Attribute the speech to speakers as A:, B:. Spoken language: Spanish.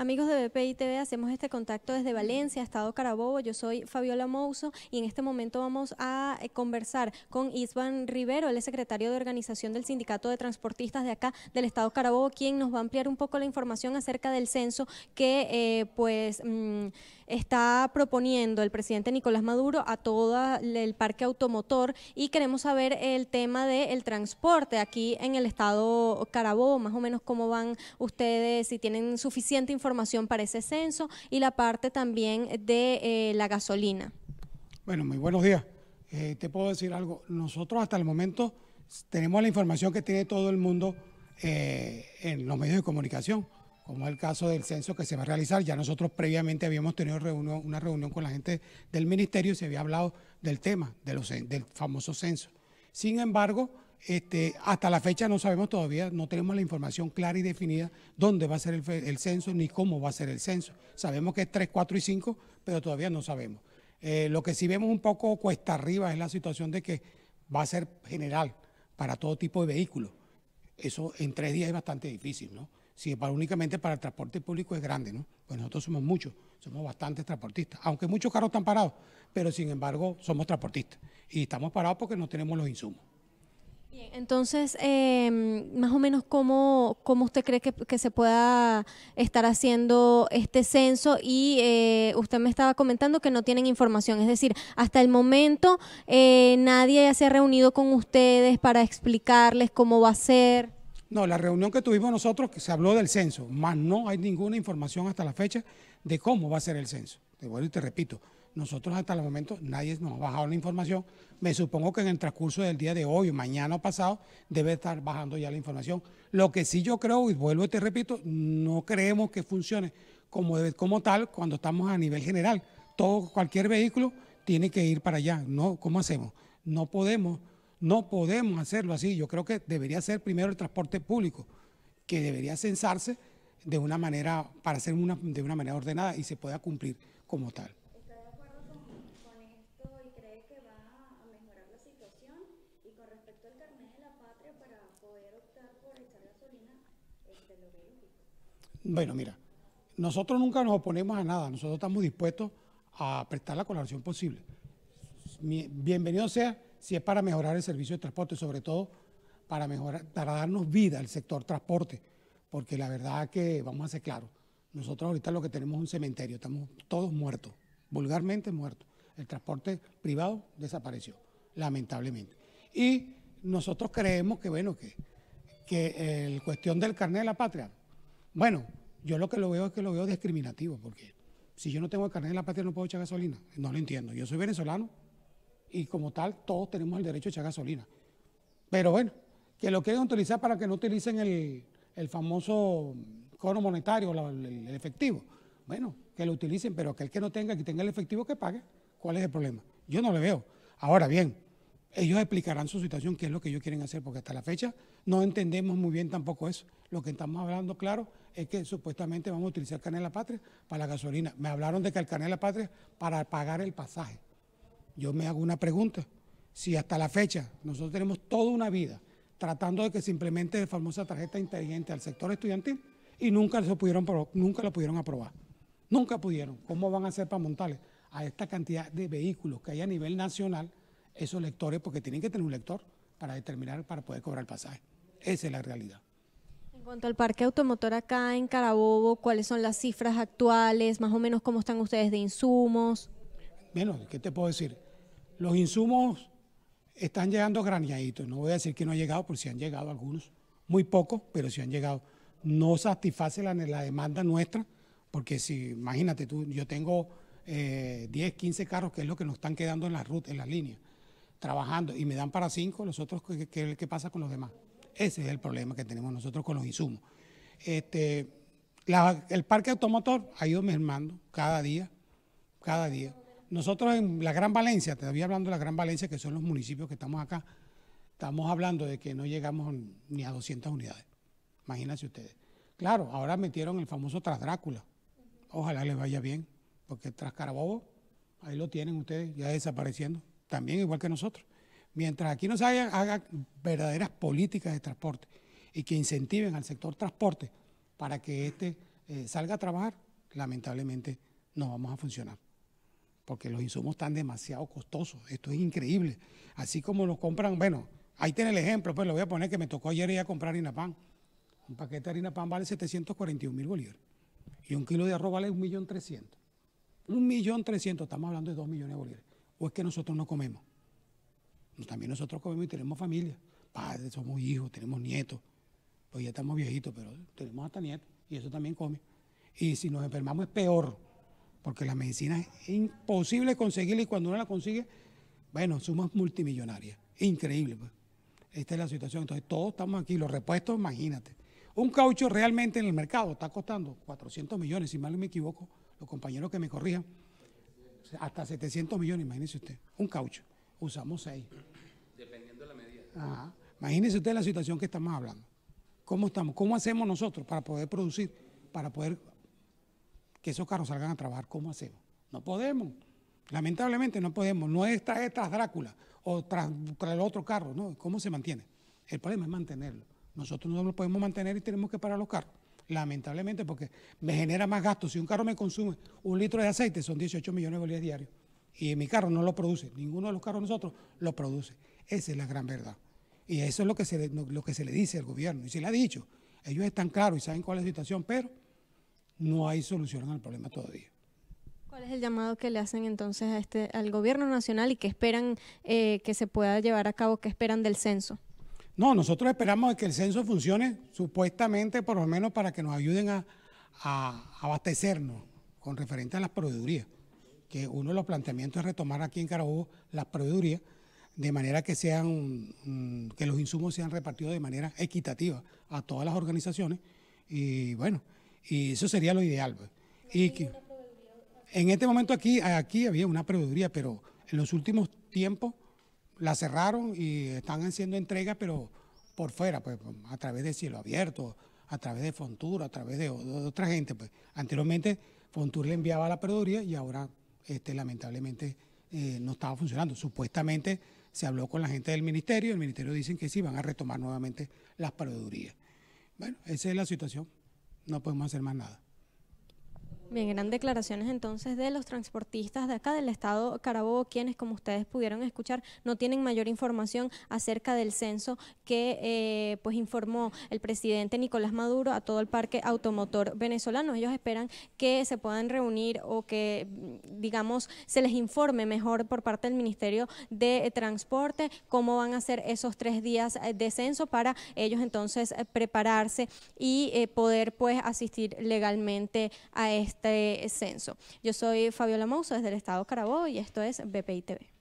A: Amigos de BPI TV, hacemos este contacto desde Valencia, Estado Carabobo. Yo soy Fabiola Mouso y en este momento vamos a eh, conversar con Isvan Rivero, el secretario de organización del Sindicato de Transportistas de acá del Estado Carabobo, quien nos va a ampliar un poco la información acerca del censo que eh, pues... Mm, está proponiendo el presidente Nicolás Maduro a todo el parque automotor y queremos saber el tema del transporte aquí en el estado Carabobo, más o menos cómo van ustedes, si tienen suficiente información para ese censo y la parte también de eh, la gasolina.
B: Bueno, muy buenos días. Eh, te puedo decir algo, nosotros hasta el momento tenemos la información que tiene todo el mundo eh, en los medios de comunicación como es el caso del censo que se va a realizar. Ya nosotros previamente habíamos tenido una reunión con la gente del ministerio y se había hablado del tema, del famoso censo. Sin embargo, este, hasta la fecha no sabemos todavía, no tenemos la información clara y definida dónde va a ser el, censo ni cómo va a ser el censo. Sabemos que es 3, 4 y 5, pero todavía no sabemos. Eh, lo que sí vemos un poco cuesta arriba es la situación de que va a ser general para todo tipo de vehículos. Eso en tres días es bastante difícil, ¿no? si para, únicamente para el transporte público es grande, ¿no? Pues nosotros somos muchos, somos bastantes transportistas, aunque muchos carros están parados, pero sin embargo somos transportistas y estamos parados porque no tenemos los insumos.
A: Bien, entonces, em, más o menos, ¿cómo, cómo usted cree que, se pueda estar haciendo este censo? Y eh, usted me estaba comentando que no tienen información, es decir, hasta el momento eh, nadie ya se ha reunido con ustedes para explicarles cómo va a ser.
B: No, la reunión que tuvimos nosotros que se habló del censo, más no hay ninguna información hasta la fecha de cómo va a ser el censo. Te vuelvo y te repito, nosotros hasta el momento nadie nos ha bajado la información. Me supongo que en el transcurso del día de hoy, mañana o pasado, debe estar bajando ya la información. Lo que sí yo creo, y vuelvo y te repito, no creemos que funcione como, como tal cuando estamos a nivel general. Todo, cualquier vehículo tiene que ir para allá. No, ¿Cómo hacemos? No podemos no podemos hacerlo así. Yo creo que debería ser primero el transporte público, que debería censarse de una manera, para hacer de una manera ordenada y se pueda cumplir como tal. ¿Está de acuerdo con, esto y cree que va a mejorar
A: la situación? Y con respecto al carnet de la patria para poder optar por echar gasolina, este,
B: lo Bueno, mira, nosotros nunca nos oponemos a nada, nosotros estamos dispuestos a prestar la colaboración posible. Bienvenido sea si es para mejorar el servicio de transporte, sobre todo para, mejorar, para darnos vida al sector transporte, porque la verdad que, vamos a ser claros, nosotros ahorita lo que tenemos es un cementerio, estamos todos muertos, vulgarmente muertos. El transporte privado desapareció, lamentablemente. Y nosotros creemos que, bueno, que, que el eh, cuestión del carnet de la patria, bueno, yo lo que lo veo es que lo veo discriminativo, porque si yo no tengo el carnet de la patria no puedo echar gasolina. No lo entiendo. Yo soy venezolano, y como tal todos tenemos el derecho a echar gasolina. Pero bueno, que lo quieren utilizar para que no utilicen el, famoso cono monetario, el, efectivo. Bueno, que lo utilicen, pero aquel que no tenga, que tenga el efectivo que pague, ¿cuál es el problema? Yo no le veo. Ahora bien, ellos explicarán su situación, qué es lo que ellos quieren hacer, porque hasta la fecha no entendemos muy bien tampoco eso. Lo que estamos hablando, claro, es que supuestamente vamos a utilizar Canela Patria para la gasolina. Me hablaron de que el Canela Patria para pagar el pasaje. Yo me hago una pregunta. Si hasta la fecha nosotros tenemos toda una vida tratando de que se implemente la famosa tarjeta inteligente al sector estudiantil y nunca, se pudieron, nunca lo pudieron aprobar. Nunca pudieron. ¿Cómo van a hacer para montarle a esta cantidad de vehículos que hay a nivel nacional esos lectores? Porque tienen que tener un lector para determinar, para poder cobrar el pasaje. Esa es la realidad.
A: En cuanto al parque automotor acá en Carabobo, ¿cuáles son las cifras actuales? Más o menos, ¿cómo están ustedes de insumos?
B: bueno, ¿qué te puedo decir? Los insumos están llegando graneaditos. No voy a decir que no ha llegado, porque si han llegado algunos, muy pocos, pero si han llegado. No satisface la, demanda nuestra, porque si, imagínate tú, yo tengo 10, eh, 15 carros, que es lo que nos están quedando en la ruta, en la línea, trabajando, y me dan para 5, los otros, ¿qué, pasa con los demás? Ese es el problema que tenemos nosotros con los insumos. Este, el parque automotor ha ido mermando cada día, cada día. Nosotros en la Gran Valencia, te hablando de la Gran Valencia, que son los municipios que estamos acá, estamos hablando de que no llegamos ni a 200 unidades. Imagínense ustedes. Claro, ahora metieron el famoso tras Drácula. Ojalá les vaya bien, porque tras Carabobo, ahí lo tienen ustedes, ya desapareciendo, también igual que nosotros. Mientras aquí no se hagan haga verdaderas políticas de transporte y que incentiven al sector transporte para que éste eh, salga a trabajar, lamentablemente no vamos a funcionar porque los insumos están demasiado costosos. Esto es increíble. Así como los compran, bueno, ahí tiene el ejemplo, pues lo voy a poner que me tocó ayer ir a comprar harina pan. Un paquete de harina pan vale 741 mil bolívares. Y un kilo de arroz vale 1.300.000. 1.300.000, estamos hablando de 2 millones de bolívares. O es que nosotros no comemos. También nosotros comemos y tenemos familia. Padres, somos hijos, tenemos nietos. Pues ya estamos viejitos, pero tenemos hasta nietos. Y eso también come. Y si nos enfermamos es peor porque la medicina es imposible conseguirla y cuando uno la consigue, bueno, sumas multimillonarias. Increíble. Pues. Esta es la situación. Entonces, todos estamos aquí. Los repuestos, imagínate. Un caucho realmente en el mercado está costando 400 millones, si mal no me equivoco, los compañeros que me corrijan, hasta 700 millones, imagínese usted. Un caucho. Usamos seis. Dependiendo de la medida. Ajá. Imagínese usted la situación que estamos hablando. ¿Cómo estamos? ¿Cómo hacemos nosotros para poder producir, para poder que esos carros salgan a trabajar, ¿cómo hacemos? No podemos. Lamentablemente no podemos. No es traer tras Drácula o tras, el otro carro, ¿no? ¿Cómo se mantiene? El problema es mantenerlo. Nosotros no lo podemos mantener y tenemos que parar los carros. Lamentablemente, porque me genera más gasto. Si un carro me consume un litro de aceite, son 18 millones de bolívares diarios. Y mi carro no lo produce. Ninguno de los carros nosotros lo produce. Esa es la gran verdad. Y eso es lo que se lo que se le dice al gobierno. Y se le ha dicho. Ellos están claros y saben cuál es la situación, pero no hay solución al problema todavía.
A: ¿Cuál es el llamado que le hacen entonces a este, al gobierno nacional y qué esperan eh, que se pueda llevar a cabo, qué esperan del censo?
B: No, nosotros esperamos que el censo funcione supuestamente por lo menos para que nos ayuden a, abastecernos con referente a las proveedurías, que uno de los planteamientos es retomar aquí en Carabobo las proveedurías de manera que sean mm, que los insumos sean repartidos de manera equitativa a todas las organizaciones y bueno, y eso sería lo ideal. Pues. en este momento aquí, aquí había una proveeduría, pero en los últimos tiempos la cerraron y están haciendo entrega, pero por fuera, pues a través de cielo abierto, a través de Fontur, a través de, otra gente. Pues. Anteriormente Fontur le enviaba la proveeduría y ahora este, lamentablemente eh, no estaba funcionando. Supuestamente se habló con la gente del ministerio, el ministerio dicen que sí, van a retomar nuevamente las proveedurías. Bueno, esa es la situación no podemos hacer más nada.
A: Bien, eran declaraciones entonces de los transportistas de acá del estado Carabobo, quienes, como ustedes pudieron escuchar, no tienen mayor información acerca del censo que eh, pues informó el presidente Nicolás Maduro a todo el parque automotor venezolano. Ellos esperan que se puedan reunir o que, digamos, se les informe mejor por parte del Ministerio de Transporte cómo van a ser esos tres días eh, de censo para ellos entonces eh, prepararse y poder pues asistir legalmente a este este censo. Yo soy Fabiola Mouso desde el Estado Carabobo y esto es BPI TV.